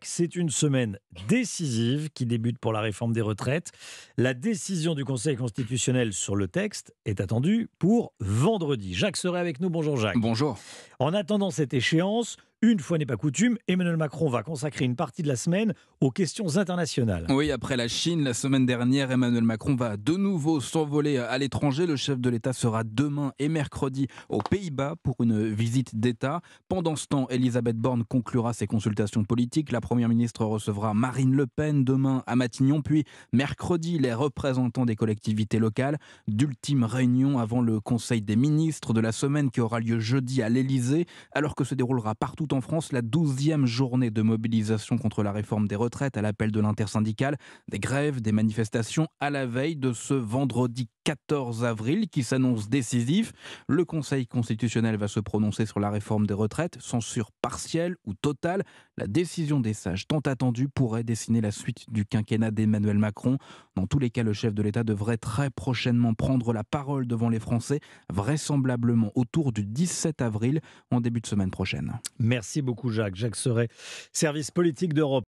C'est une semaine décisive qui débute pour la réforme des retraites. La décision du Conseil constitutionnel sur le texte est attendue pour vendredi. Jacques serait avec nous. Bonjour Jacques. Bonjour. En attendant cette échéance, une fois n'est pas coutume, Emmanuel Macron va consacrer une partie de la semaine aux questions internationales. Oui, après la Chine, la semaine dernière, Emmanuel Macron va de nouveau s'envoler à l'étranger. Le chef de l'État sera demain et mercredi aux Pays-Bas pour une visite d'État. Pendant ce temps, Elisabeth Borne conclura ses consultations politiques. La Première ministre recevra Marine Le Pen demain à Matignon, puis mercredi les représentants des collectivités locales. D'ultime réunion avant le Conseil des ministres de la semaine qui aura lieu jeudi à l'Élysée, alors que se déroulera partout en France la douzième journée de mobilisation contre la réforme des retraites à l'appel de l'intersyndicale, des grèves, des manifestations à la veille de ce vendredi 14 avril qui s'annonce décisif. Le Conseil constitutionnel va se prononcer sur la réforme des retraites, censure partielle ou totale. La décision des sages tant attendue pourrait dessiner la suite du quinquennat d'Emmanuel Macron. Dans tous les cas, le chef de l'État devrait très prochainement prendre la parole devant les Français, vraisemblablement autour du 17 avril en début de semaine prochaine. Merci beaucoup Jacques. Jacques Serret, service politique d'Europe.